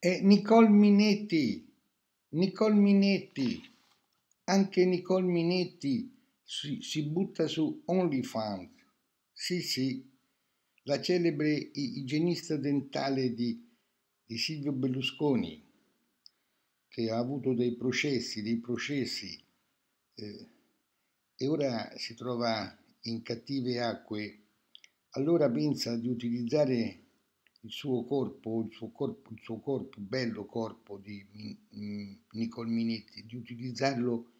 E Nicole Minetti, Nicole Minetti, anche Nicole Minetti si, si butta su OnlyFans. Sì, sì, la celebre igienista dentale di, di Silvio Berlusconi, che ha avuto dei processi, dei processi, eh, e ora si trova in cattive acque, allora pensa di utilizzare il suo corpo, il suo corpo, il suo corpo bello corpo di Nicole Minetti, di utilizzarlo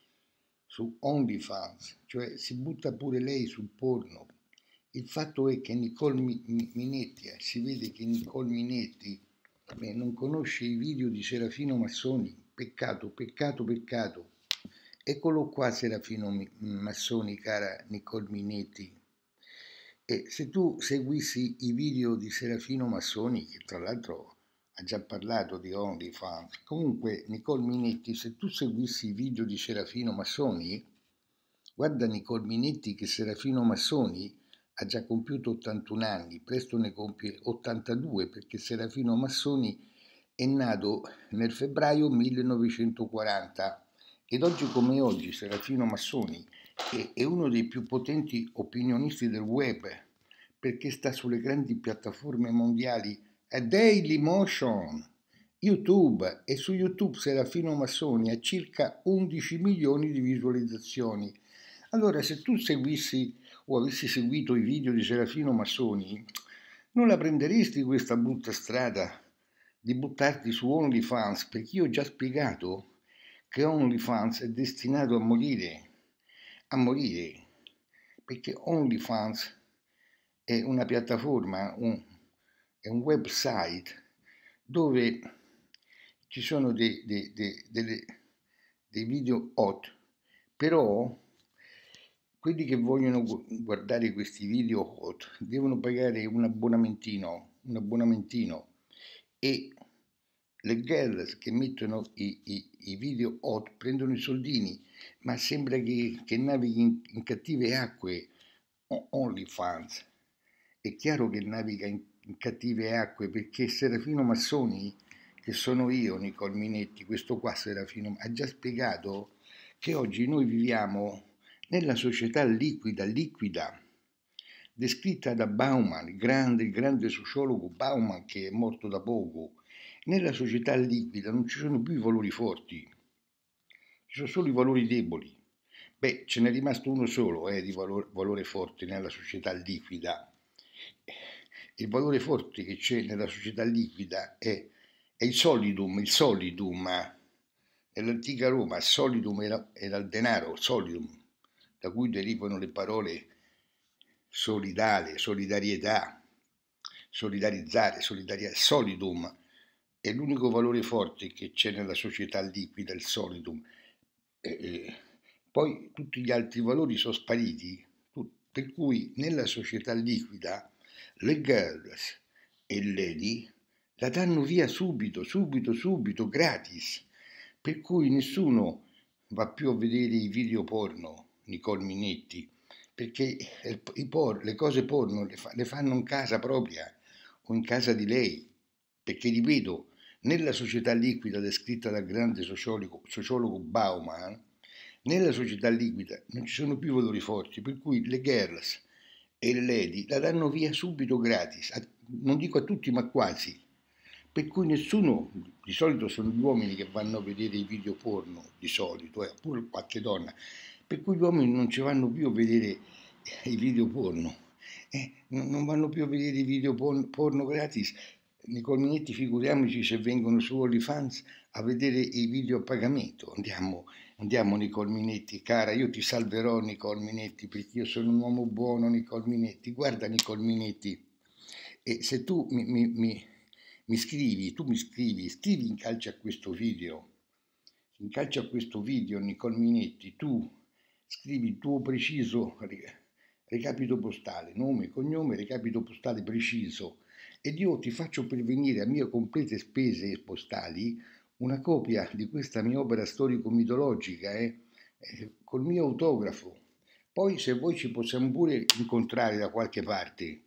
su OnlyFans, cioè si butta pure lei sul porno. Il fatto è che Nicole Minetti, eh, si vede che Nicole Minetti beh, non conosce i video di Serafino Massoni, peccato, peccato, peccato. Eccolo qua Serafino Massoni, cara Nicole Minetti, e se tu seguissi i video di Serafino Massoni, che tra l'altro ha già parlato di OnlyFans, comunque Nicole Minetti, se tu seguissi i video di Serafino Massoni, guarda Nicole Minetti che Serafino Massoni ha già compiuto 81 anni, presto ne compie 82 perché Serafino Massoni è nato nel febbraio 1940 ed oggi come oggi Serafino Massoni e è uno dei più potenti opinionisti del web perché sta sulle grandi piattaforme mondiali a Dailymotion, YouTube e su YouTube Serafino Massoni ha circa 11 milioni di visualizzazioni. Allora se tu seguissi o avessi seguito i video di Serafino Massoni, non la prenderesti questa brutta strada di buttarti su OnlyFans perché io ho già spiegato che OnlyFans è destinato a morire a morire, perché OnlyFans è una piattaforma, un, è un website dove ci sono dei, dei, dei, delle, dei video hot, però quelli che vogliono guardare questi video hot devono pagare un abbonamentino, un abbonamentino e le girls che mettono i, i, i, video hot prendono i soldini, ma sembra che, che navighi in, in, cattive acque only fans. È chiaro che naviga in, in cattive acque perché Serafino Massoni, che sono io, Nicol Minetti, questo qua Serafino, ha già spiegato che oggi noi viviamo nella società liquida, liquida, descritta da Bauman, il grande, il grande sociologo Bauman che è morto da poco nella società liquida non ci sono più i valori forti, ci sono solo i valori deboli. Beh, ce n'è rimasto uno solo eh, di valore, valore forte nella società liquida. Il valore forte che c'è nella società liquida è, è il solidum, il solidum. Nell'antica Roma solidum era, era il denaro, solidum, da cui derivano le parole solidale, solidarietà, solidarizzare, solidarietà, solidum è l'unico valore forte che c'è nella società liquida, il solidum. E, eh, e, eh, poi tutti gli altri valori sono spariti, per cui nella società liquida le girls e lady la danno via subito, subito, subito, gratis, per cui nessuno va più a vedere i video porno, Nicole Minetti, perché por- le cose porno le, fa- le fanno in casa propria o in casa di lei, perché ripeto, nella società liquida descritta dal grande sociologo, sociologo Bauman, nella società liquida non ci sono più valori forti, per cui le girls e le lady la danno via subito gratis, a, non dico a tutti ma quasi, per cui nessuno, di solito sono gli uomini che vanno a vedere i video porno, di solito, eh, pure qualche donna, per cui gli uomini non ci vanno più a vedere i video porno, eh, non vanno più a vedere i video porno gratis Nicole Minetti, figuriamoci se vengono su OnlyFans a vedere i video a pagamento. Andiamo, andiamo Nicole Minetti, cara, io ti salverò Nicole Minetti perché io sono un uomo buono Nicole Minetti. Guarda Nicole Minetti, e se tu mi, mi, mi, mi scrivi, tu mi scrivi, scrivi in calcio a questo video, in calcio a questo video Nicole Minetti, tu scrivi il tuo preciso recapito postale, nome, cognome, recapito postale preciso ed io ti faccio pervenire a mie complete spese postali una copia di questa mia opera storico-mitologica eh, eh, col mio autografo. Poi se voi ci possiamo pure incontrare da qualche parte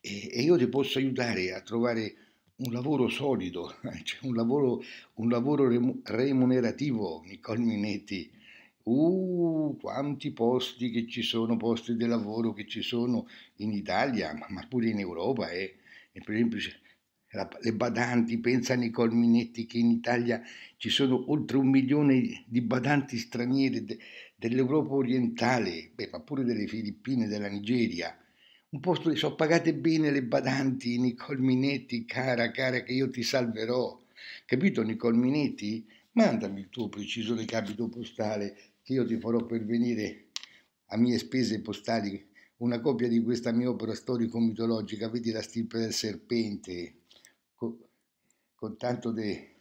e, e io ti posso aiutare a trovare un lavoro solido, cioè un lavoro, un lavoro remunerativo, Nicole Minetti. Uh, quanti posti che ci sono, posti di lavoro che ci sono in Italia, ma pure in Europa. Eh. E per esempio la, le badanti, pensa a Nicole Minetti che in Italia ci sono oltre un milione di badanti straniere de, dell'Europa orientale, beh, ma pure delle Filippine, della Nigeria. Un posto dove sono pagate bene le badanti, Nicole Minetti, cara, cara, che io ti salverò. Capito Nicole Minetti? Mandami il tuo preciso recapito postale che io ti farò pervenire a mie spese postali una copia di questa mia opera storico-mitologica, vedi la stirpe del serpente, con, con tanto de,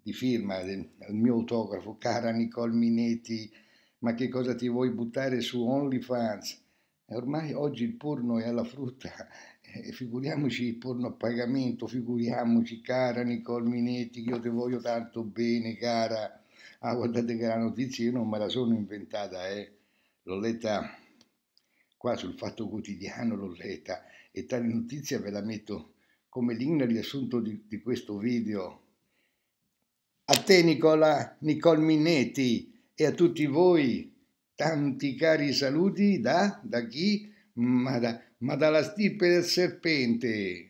di firma del, del mio autografo, cara Nicole Minetti, ma che cosa ti vuoi buttare su OnlyFans? Ormai oggi il porno è alla frutta, eh, figuriamoci il porno a pagamento, figuriamoci cara Nicole Minetti, che io ti voglio tanto bene, cara. Ah, guardate che la notizia io non me la sono inventata, eh. l'ho letta qua sul Fatto Quotidiano l'ho letta e tale notizia ve la metto come link riassunto di, di questo video. A te Nicola, Nicole Minetti e a tutti voi tanti cari saluti da, da chi? Ma, da, ma dalla stirpe del serpente.